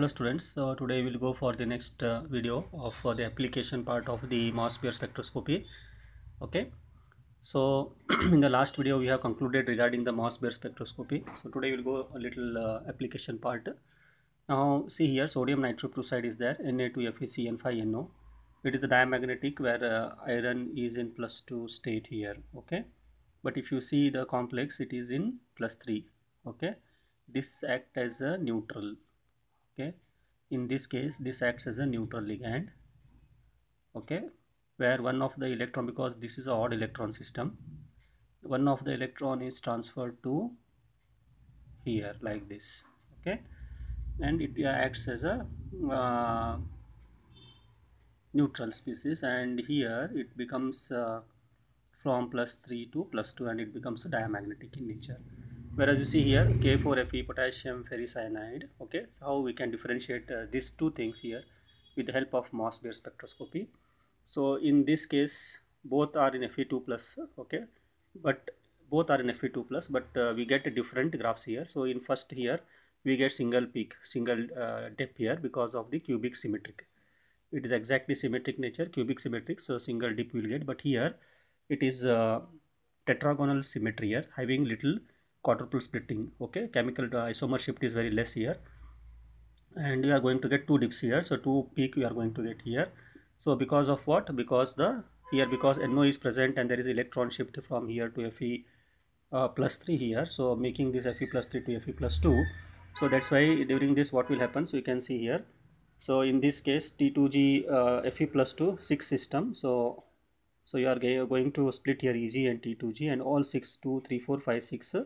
Hello students, so today we will go for the next uh, video of uh, the application part of the mass spectroscopy. Okay, so in the last video we have concluded regarding the mass spectroscopy. So today we will go a little uh, application part. Now see here sodium nitroprusside is there Na2FeCN5NO. It is a diamagnetic where uh, iron is in plus 2 state here. Okay, but if you see the complex it is in plus 3. Okay, this act as a neutral okay in this case this acts as a neutral ligand okay where one of the electron because this is odd electron system one of the electron is transferred to here like this okay and it acts as a uh, neutral species and here it becomes uh, from plus 3 to plus 2 and it becomes diamagnetic in nature whereas you see here K4Fe potassium ferricyanide okay so how we can differentiate uh, these two things here with the help of mass bear spectroscopy so in this case both are in Fe2 plus okay but both are in Fe2 plus but uh, we get different graphs here so in first here we get single peak single uh, dip here because of the cubic symmetric it is exactly symmetric nature cubic symmetric so single dip will get but here it is uh, tetragonal symmetry here having little quadruple splitting okay chemical uh, isomer shift is very less here and you are going to get two dips here so two peak you are going to get here so because of what because the here because NO is present and there is electron shift from here to Fe uh, plus 3 here so making this Fe plus 3 to Fe plus 2 so that's why during this what will happen so you can see here so in this case T2G uh, Fe plus 2 6 system so so you are going to split here EG and T2G and all 6 2 3 4 5 6 uh,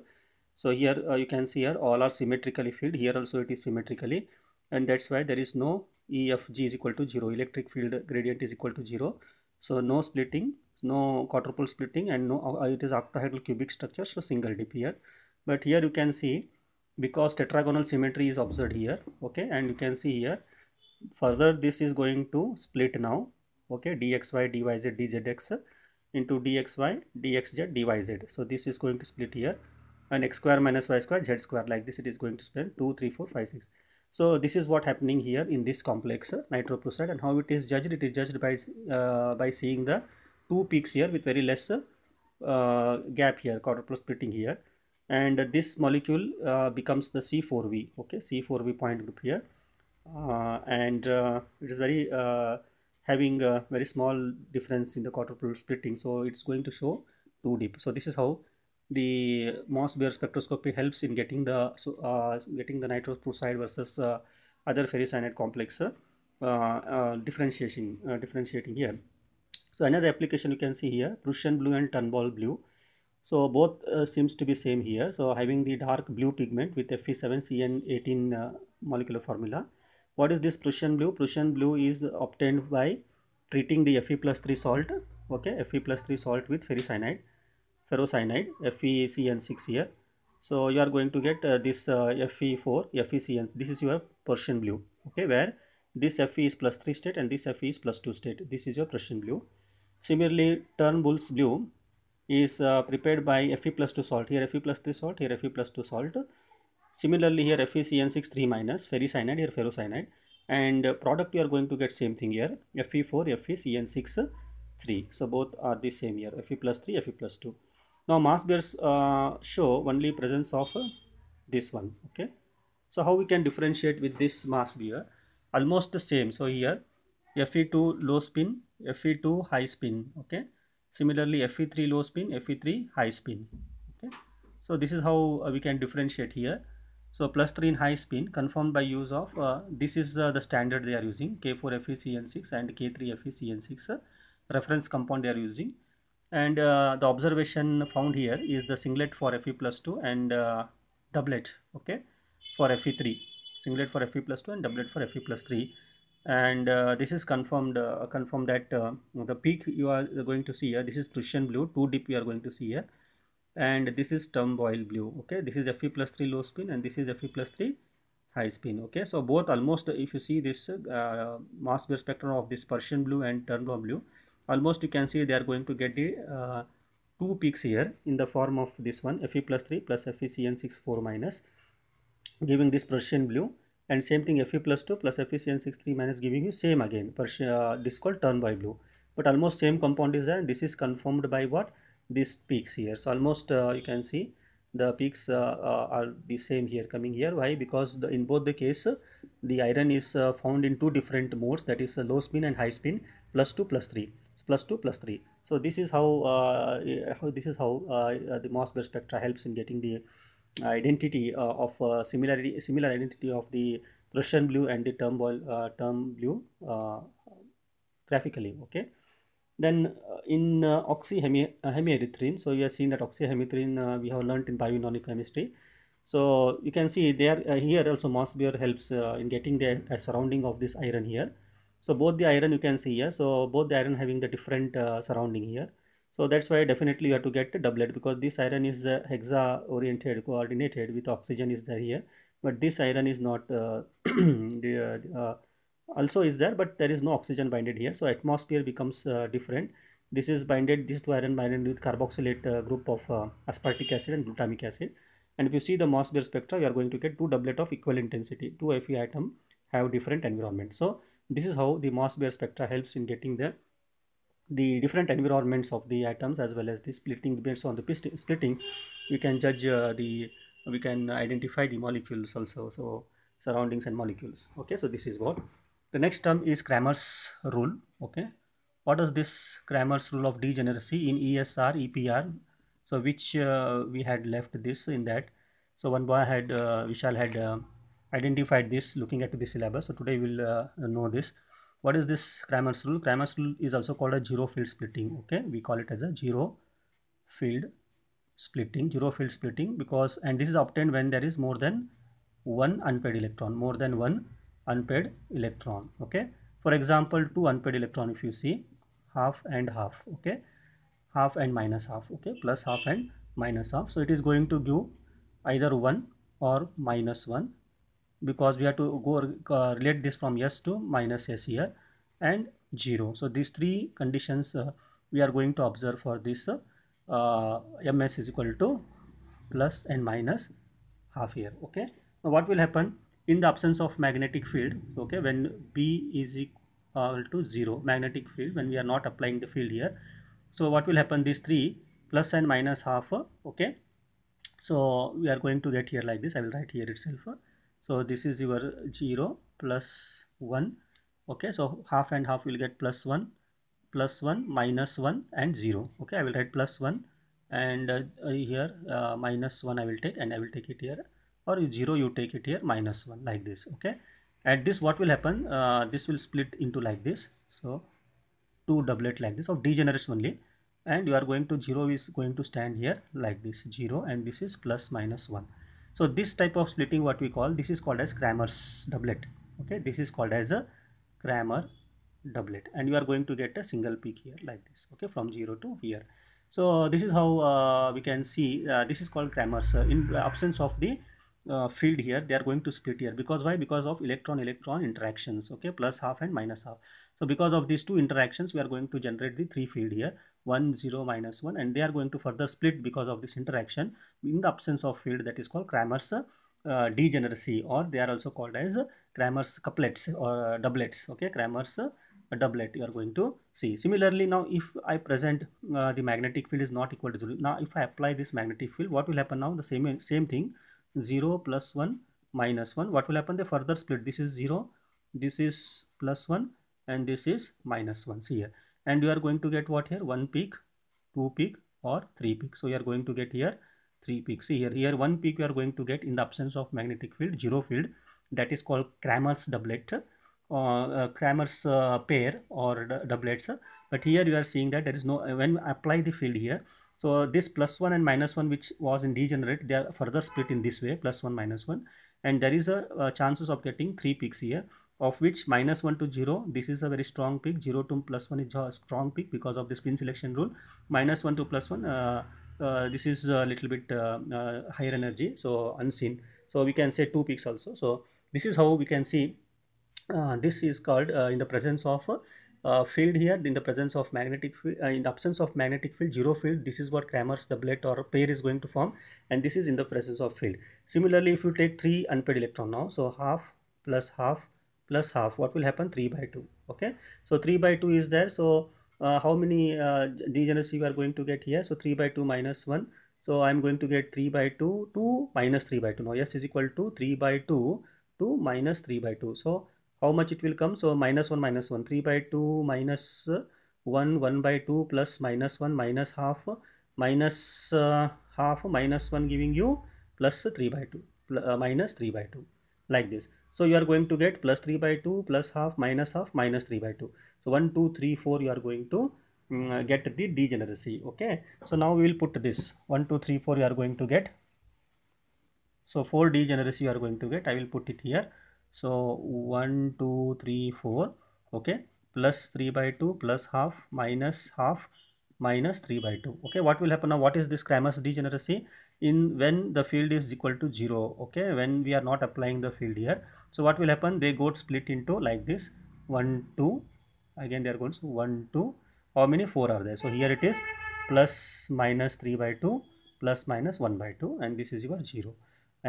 so here uh, you can see here all are symmetrically filled here also it is symmetrically and that's why there is no EFG is equal to 0 electric field gradient is equal to 0 so no splitting no quadruple splitting and no uh, it is octahedral cubic structure so single dip here but here you can see because tetragonal symmetry is observed here okay and you can see here further this is going to split now okay dxy dyz dzx into dxy dxz dyz so this is going to split here and x square minus y square z square like this it is going to spend 2 3 4 5 6 so this is what happening here in this complex uh, nitroprusside and how it is judged it is judged by uh, by seeing the two peaks here with very less uh, uh gap here quadruple splitting here and this molecule uh, becomes the C4V okay C4V point group here uh, and it is very having a very small difference in the quadruple splitting so it's going to show 2 deep so this is how the Moss Beer spectroscopy helps in getting the so, uh, getting the nitropruside versus uh, other ferricyanide complex uh, uh differentiating uh, differentiating here. So another application you can see here Prussian blue and Turnbull blue. So both uh, seems to be same here. So having the dark blue pigment with Fe7CN18 molecular formula. What is this Prussian blue? Prussian blue is obtained by treating the Fe plus 3 salt, okay, Fe plus 3 salt with ferricyanide ferrocyanide FeCN6 here. So you are going to get uh, this uh, Fe4, FeCN. This is your Persian blue. Okay, where this Fe is plus 3 state and this Fe is plus 2 state. This is your Persian blue. Similarly, Turnbull's blue is uh, prepared by Fe plus 2 salt. Here Fe plus 3 salt, here Fe plus 2 salt. Similarly, here FeCN6 3 minus, ferricyanide, here ferrocyanide. And uh, product you are going to get same thing here, Fe4, FeCN6 3. So both are the same here, Fe plus 3, Fe plus 2 now mass bears uh, show only presence of uh, this one okay so how we can differentiate with this mass bear almost the same so here fe2 low spin fe2 high spin okay similarly fe3 low spin fe3 high spin okay so this is how uh, we can differentiate here so plus 3 in high spin confirmed by use of uh, this is uh, the standard they are using K4FeCN6 and K3FeCN6 uh, reference compound they are using and uh, the observation found here is the singlet for Fe plus 2 and uh, doublet okay for Fe3 singlet for Fe plus 2 and doublet for Fe plus 3 and uh, this is confirmed uh, confirmed that uh, the peak you are going to see here this is Prussian blue 2 deep you are going to see here and this is Tomboil blue okay this is Fe plus 3 low spin and this is Fe plus 3 high spin okay so both almost if you see this uh, mass spectrum of this Persian blue and Turnblom blue almost you can see they are going to get the uh, two peaks here in the form of this one Fe plus 3 plus FeCN6 4 minus giving this persian blue and same thing Fe plus 2 plus FeCN6 3 minus giving you same again uh, this called turn by blue but almost same compound is there and this is confirmed by what these peaks here so almost uh, you can see the peaks uh, uh, are the same here coming here why because the, in both the case uh, the iron is uh, found in two different modes that is uh, low spin and high spin plus 2 plus 3 plus 2 plus 3 so this is how, uh, this is how uh, the mass blur spectra helps in getting the identity uh, of uh, similarity similar identity of the Russian blue and the turmoil uh, term blue graphically okay then in uh, oxyhemiarythrine so you have seen that oxyhemiarythrine we have learnt in bioinorganic chemistry so you can see there uh, here also mass bear helps uh, in getting the uh, surrounding of this iron here so both the iron you can see here so both the iron having the different uh, surrounding here so that's why definitely you have to get a doublet because this iron is uh, hexa oriented coordinated with oxygen is there here but this iron is not uh, the, uh, uh, also is there but there is no oxygen binded here so atmosphere becomes uh, different this is binded this two iron binded with carboxylate group of aspartic acid and glutamic acid and if you see the mass bear spectra you are going to get two doublet of equal intensity two fe atom have different environment. so this is how the mass bear spectra helps in getting the the different environments of the atoms as well as the splitting depends on the splitting we can judge uh, the we can identify the molecules also so surroundings and molecules okay so this is what the next term is Cramer's rule okay what is this Cramer's rule of degeneracy in ESR EPR so which uh, we had left this in that so one boy had uh, Vishal had uh, identified this looking at the syllabus. So today we'll uh, know this. What is this Cramer's rule? Cramer's rule is also called a zero field splitting. Okay, we call it as a zero field splitting, zero field splitting because and this is obtained when there is more than one unpaired electron, more than one unpaired electron. Okay, for example, two unpaired electron if you see half and half. Okay, half and minus half. Okay, plus half and minus half. So it is going to give either one or minus one because we have to go uh, relate this from yes to minus s here and 0 so these three conditions uh, we are going to observe for this uh, uh ms is equal to plus and minus half here okay now what will happen in the absence of magnetic field okay when b is equal to 0 magnetic field when we are not applying the field here so what will happen these three plus and minus half uh, okay so we are going to get here like this i will write here itself uh, so this is your 0 plus 1 okay so half and half will get plus 1 plus 1 minus 1 and 0 okay I will write plus 1 and uh, uh here uh, minus 1 I will take and I will take it here or 0 you take it here minus 1 like this okay at this what will happen uh, this will split into like this so two doublet like this of degenerates only and you are going to 0 is going to stand here like this 0 and this is plus minus 1 so this type of splitting what we call, this is called as Cramer's doublet. Okay, this is called as a Cramer doublet and you are going to get a single peak here like this okay from 0 to here so this is how uh, we can see uh, this is called Cramer's uh, in absence of the uh, field here they are going to split here because why because of electron electron interactions okay plus half and minus half so because of these two interactions, we are going to generate the three field here, 1, 0, minus 1, and they are going to further split because of this interaction in the absence of field that is called Cramer's uh, degeneracy or they are also called as Cramer's couplets or doublets, okay, Cramer's doublet you are going to see. Similarly, now if I present uh, the magnetic field is not equal to 0, now if I apply this magnetic field, what will happen now? The same, same thing, 0 plus 1 minus 1, what will happen? They further split, this is 0, this is plus 1 and this is minus 1 here and you are going to get what here one peak two peak or three peak so you are going to get here three peaks here here one peak you are going to get in the absence of magnetic field zero field that is called Kramer's doublet or uh, Kramer's uh, uh, pair or doublets but here you are seeing that there is no when apply the field here so this plus 1 and minus 1 which was in degenerate they are further split in this way plus 1 minus 1 and there is a, a chances of getting three peaks here of which minus 1 to 0 this is a very strong peak 0 to plus 1 is a strong peak because of the spin selection rule minus 1 to plus 1 uh, uh, this is a little bit uh, uh higher energy so unseen so we can say two peaks also so this is how we can see uh, this is called uh, in the presence of field here in the presence of magnetic field in the absence of magnetic field zero field this is what Cramer's doublet or pair is going to form and this is in the presence of field similarly if you take three unpaired electron now so half plus half plus half what will happen 3 by 2 okay so 3 by 2 is there so uh, how many uh, degeneracy we are going to get here so 3 by 2 minus 1 so i'm going to get 3 by 2 two 3 by 2 now yes is equal to 3 by 2 two 3 by 2 so how much it will come so minus 1 minus 1 3 by 2 minus 1 1 by 2 plus minus 1 minus half minus, uh, half minus 1 giving you plus 3 by 2 uh, minus 3 by 2 like this. So you are going to get plus 3 by 2 plus half minus half minus 3 by 2. So 1, 2, 3, 4 you are going to um, get the degeneracy. Okay. So now we will put this 1, 2, 3, 4 you are going to get. So 4 degeneracy you are going to get. I will put it here. So 1, 2, 3, 4. Okay. Plus 3 by 2 plus half minus half minus 3 by 2 okay what will happen now what is this cramer's degeneracy in when the field is equal to 0 okay when we are not applying the field here so what will happen they got split into like this 1 2 again they are going to 1 2 how many 4 are there so here it is plus minus 3 by 2 plus minus 1 by 2 and this is your 0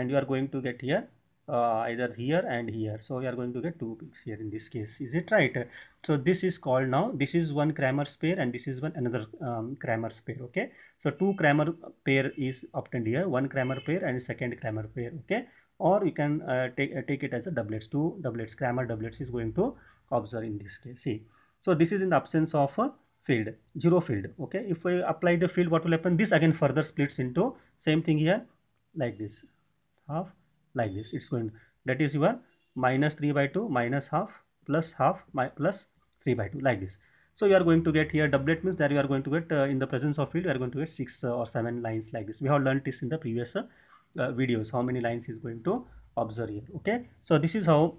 and you are going to get here uh, either here and here so we are going to get two peaks here in this case is it right so this is called now this is one Cramer's pair and this is one another um, Cramer's pair okay so two Cramer pair is obtained here one Cramer pair and second Cramer pair okay or you can uh, take, uh, take it as a doublets two doublets Cramer doublets is going to observe in this case see so this is in the absence of a field zero field okay if we apply the field what will happen this again further splits into same thing here like this half like this it's going that is your minus 3 by 2 minus half plus half my plus 3 by 2 like this so you are going to get here doublet means that you are going to get uh, in the presence of field you are going to get 6 uh, or 7 lines like this we have learned this in the previous uh, uh, videos how many lines is going to observe here okay so this is how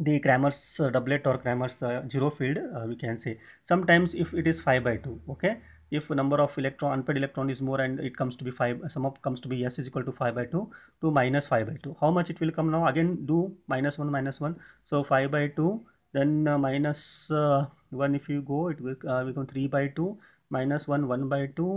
the Cramer's uh, doublet or Cramer's uh, zero field uh, we can say sometimes if it is 5 by 2 okay if number of electron unpaired electron is more and it comes to be 5 sum up comes to be s is equal to 5 by 2 to minus 5 by 2 how much it will come now again do minus 1 minus 1 so 5 by 2 then uh, minus, uh, 1 if you go it will uh, become 3 by 2 minus 1 1 by 2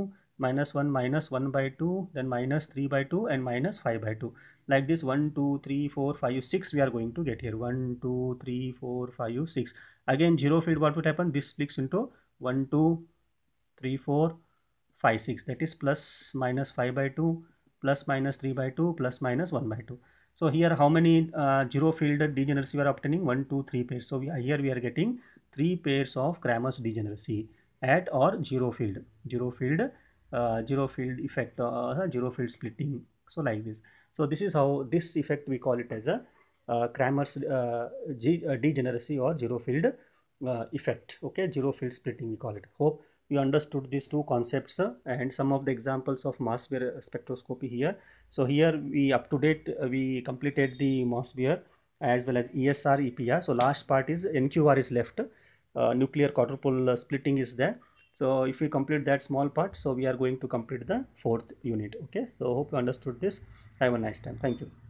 minus 1 minus 1 by 2 then minus 3 by 2 and minus 5 by 2 like this 1 2 3 4 5 6 we are going to get here 1 2 3 4 5 6 again 0 field what would happen this splits into 1 2 3, 4, 5, 6. That is plus minus 5 by 2, plus minus 3 by 2, plus minus 1 by 2. So here how many uh, zero field degeneracy we are obtaining? 1, 2, 3 pairs. So we are, here we are getting 3 pairs of Cramer's degeneracy at or zero field, zero field, uh, zero field effect or uh, zero field splitting. So like this. So this is how this effect we call it as a uh, Cramer's uh, uh, degeneracy or zero field uh, effect. Okay, zero field splitting we call it. Hope we understood these two concepts uh, and some of the examples of mass bear spectroscopy here so here we up to date uh, we completed the mass bear as well as esr epr so last part is nqr is left uh, nuclear quadrupole uh, splitting is there so if we complete that small part so we are going to complete the fourth unit okay so hope you understood this have a nice time thank you